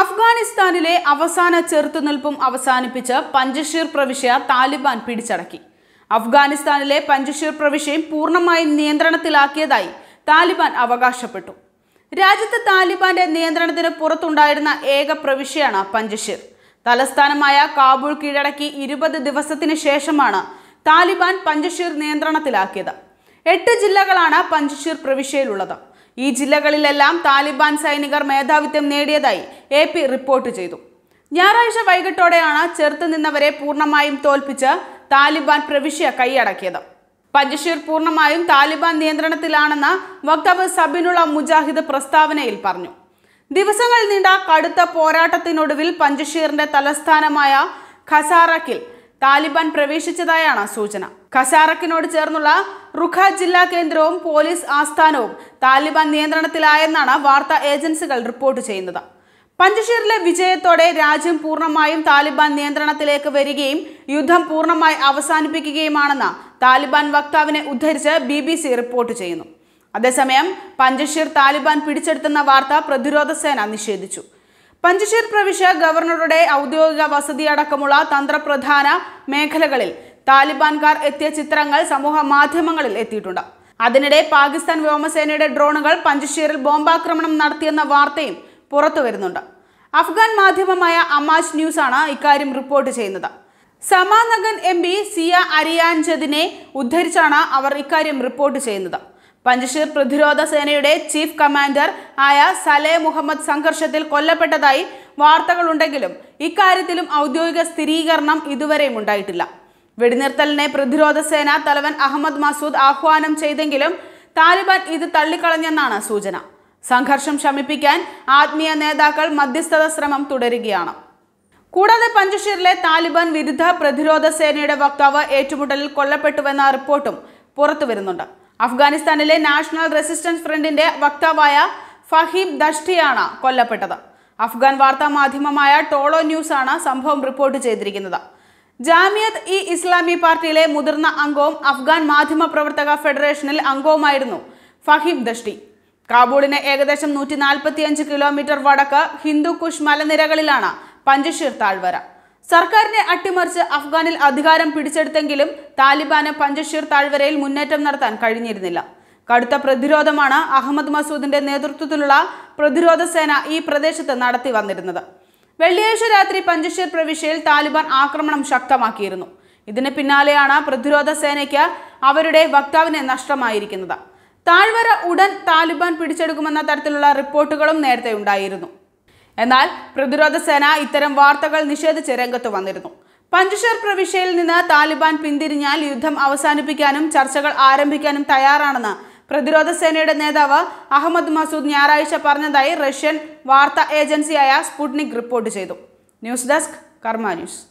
അഫ്ഗാനിസ്ഥാനിലെ അവസാന ചെറുത്തുനിൽപ്പും അവസാനിപ്പിച്ച് പഞ്ചഷീർ പ്രവിശ്യ താലിബാൻ പിടിച്ചടക്കി അഫ്ഗാനിസ്ഥാനിലെ പഞ്ചഷീർ പ്രവിശ്യയും പൂർണ്ണമായും നിയന്ത്രണത്തിലാക്കിയതായി താലിബാൻ അവകാശപ്പെട്ടു രാജ്യത്ത് താലിബാന്റെ നിയന്ത്രണത്തിന് പുറത്തുണ്ടായിരുന്ന ഏക പ്രവിശ്യയാണ് പഞ്ചഷീർ തലസ്ഥാനമായ കാബൂൾ കീഴടക്കി ഇരുപത് ദിവസത്തിന് ശേഷമാണ് താലിബാൻ പഞ്ചഷീർ നിയന്ത്രണത്തിലാക്കിയത് എട്ട് ജില്ലകളാണ് പഞ്ചഷീർ പ്രവിശ്യയിലുള്ളത് ഈ ജില്ലകളിലെല്ലാം താലിബാൻ സൈനികർ മേധാവിത്വം നേടിയതായി എ റിപ്പോർട്ട് ചെയ്തു ഞായറാഴ്ച വൈകിട്ടോടെയാണ് ചെറുത്ത് നിന്നവരെ പൂർണ്ണമായും തോൽപ്പിച്ച് താലിബാൻ പ്രവിശ്യ കൈയടക്കിയത് പഞ്ചഷീർ പൂർണ്ണമായും താലിബാൻ നിയന്ത്രണത്തിലാണെന്ന് വക്താവ് സബിനുള്ള മുജാഹിദ് പ്രസ്താവനയിൽ പറഞ്ഞു ദിവസങ്ങൾ നീണ്ട കടുത്ത പോരാട്ടത്തിനൊടുവിൽ പഞ്ചഷീറിന്റെ തലസ്ഥാനമായ ഖസാറക്കിൽ താലിബാൻ പ്രവേശിച്ചതായാണ് സൂചന ഖസാറക്കിനോട് ചേർന്നുള്ള റുഖ ജില്ലാ കേന്ദ്രവും പോലീസ് ആസ്ഥാനവും താലിബാൻ നിയന്ത്രണത്തിലായെന്നാണ് വാർത്താ ഏജൻസികൾ റിപ്പോർട്ട് ചെയ്യുന്നത് പഞ്ചഷീറിലെ വിജയത്തോടെ രാജ്യം പൂർണ്ണമായും താലിബാൻ നിയന്ത്രണത്തിലേക്ക് വരികയും യുദ്ധം പൂർണ്ണമായി അവസാനിപ്പിക്കുകയുമാണെന്ന് താലിബാൻ വക്താവിനെ ഉദ്ധരിച്ച് ബി ബി സി റിപ്പോർട്ട് ചെയ്യുന്നു അതേസമയം പഞ്ചഷീർ താലിബാൻ പിടിച്ചെടുത്തെന്ന വാർത്ത പ്രതിരോധ സേന നിഷേധിച്ചു പഞ്ചശീർ പ്രവിശ്യ ഗവർണറുടെ ഔദ്യോഗിക വസതി അടക്കമുള്ള തന്ത്രപ്രധാന മേഖലകളിൽ താലിബാൻകാർ എത്തിയ ചിത്രങ്ങൾ സമൂഹ മാധ്യമങ്ങളിൽ എത്തിയിട്ടുണ്ട് അതിനിടെ പാകിസ്ഥാൻ വ്യോമസേനയുടെ ഡ്രോണുകൾ പഞ്ചശീറിൽ ബോംബാക്രമണം നടത്തിയെന്ന വാർത്തയും പുറത്തു വരുന്നുണ്ട് അഫ്ഗാൻ മാധ്യമമായ അമാജ് ന്യൂസാണ് ഇക്കാര്യം റിപ്പോർട്ട് ചെയ്യുന്നത് സമാനഗൻ എം പി സിയ അരിയാൻജദിനെ ഉദ്ധരിച്ചാണ് അവർ ഇക്കാര്യം റിപ്പോർട്ട് ചെയ്യുന്നത് പഞ്ചശീർ പ്രതിരോധ സേനയുടെ ചീഫ് കമാൻഡർ ആയ സലേ മുഹമ്മദ് സംഘർഷത്തിൽ കൊല്ലപ്പെട്ടതായി വാർത്തകളുണ്ടെങ്കിലും ഇക്കാര്യത്തിലും ഔദ്യോഗിക സ്ഥിരീകരണം ഇതുവരെയും ഉണ്ടായിട്ടില്ല വെടിനിർത്തലിനെ പ്രതിരോധ സേന തലവൻ അഹമ്മദ് മസൂദ് ആഹ്വാനം ചെയ്തെങ്കിലും താലിബാൻ ഇത് തള്ളിക്കളഞ്ഞെന്നാണ് സൂചന സംഘർഷം ശമിപ്പിക്കാൻ ആത്മീയ നേതാക്കൾ മധ്യസ്ഥത ശ്രമം തുടരുകയാണ് കൂടാതെ പഞ്ചഷീറിലെ താലിബാൻ വിരുദ്ധ പ്രതിരോധ സേനയുടെ വക്താവ് ഏറ്റുമുട്ടലിൽ കൊല്ലപ്പെട്ടുവെന്ന റിപ്പോർട്ടും പുറത്തുവരുന്നുണ്ട് അഫ്ഗാനിസ്ഥാനിലെ നാഷണൽ റെസിസ്റ്റൻസ് ഫ്രണ്ടിന്റെ വക്താവായ ഫഹീബ് ദഷ്ടിയാണ് കൊല്ലപ്പെട്ടത് അഫ്ഗാൻ വാർത്താ മാധ്യമമായ ടോളോ ന്യൂസ് ആണ് സംഭവം റിപ്പോർട്ട് ചെയ്തിരിക്കുന്നത് ജാമിയത്ത് ഇ ഇസ്ലാമി പാർട്ടിയിലെ മുതിർന്ന അംഗവും അഫ്ഗാൻ മാധ്യമ പ്രവർത്തക ഫെഡറേഷനിൽ അംഗവുമായിരുന്നു ഫഹീബ് ദഷ്ടി കാബൂളിന് ഏകദേശം നൂറ്റി കിലോമീറ്റർ വടക്ക് ഹിന്ദുക്കുഷ് മലനിരകളിലാണ് പഞ്ചശീർ താഴ്വര സർക്കാരിനെ അട്ടിമറിച്ച് അഫ്ഗാനിൽ അധികാരം പിടിച്ചെടുത്തെങ്കിലും താലിബാന് പഞ്ചഷീർ താഴ്വരയിൽ മുന്നേറ്റം നടത്താൻ കഴിഞ്ഞിരുന്നില്ല കടുത്ത പ്രതിരോധമാണ് അഹമ്മദ് മസൂദിന്റെ നേതൃത്വത്തിലുള്ള പ്രതിരോധ സേന ഈ പ്രദേശത്ത് നടത്തി വന്നിരുന്നത് വെള്ളിയാഴ്ച രാത്രി പഞ്ചഷീർ പ്രവിശ്യയിൽ താലിബാൻ ആക്രമണം ശക്തമാക്കിയിരുന്നു ഇതിന് പിന്നാലെയാണ് പ്രതിരോധ സേനയ്ക്ക് അവരുടെ വക്താവിനെ നഷ്ടമായിരിക്കുന്നത് താഴ്വര ഉടൻ താലിബാൻ പിടിച്ചെടുക്കുമെന്ന തരത്തിലുള്ള റിപ്പോർട്ടുകളും നേരത്തെ ഉണ്ടായിരുന്നു എന്നാൽ പ്രതിരോധ സേന ഇത്തരം വാർത്തകൾ നിഷേധിച്ച് രംഗത്ത് വന്നിരുന്നു പഞ്ചുഷർ പ്രവിശ്യയിൽ നിന്ന് താലിബാൻ പിന്തിരിഞ്ഞാൽ യുദ്ധം അവസാനിപ്പിക്കാനും ചർച്ചകൾ ആരംഭിക്കാനും തയ്യാറാണെന്ന് പ്രതിരോധ സേനയുടെ നേതാവ് അഹമ്മദ് മസൂദ് ഞായറാഴ്ച പറഞ്ഞതായി റഷ്യൻ വാർത്താ ഏജൻസിയായ സ്പുട്നിക് റിപ്പോർട്ട് ചെയ്തു ന്യൂസ് ഡെസ്ക് കർമ്മ ന്യൂസ്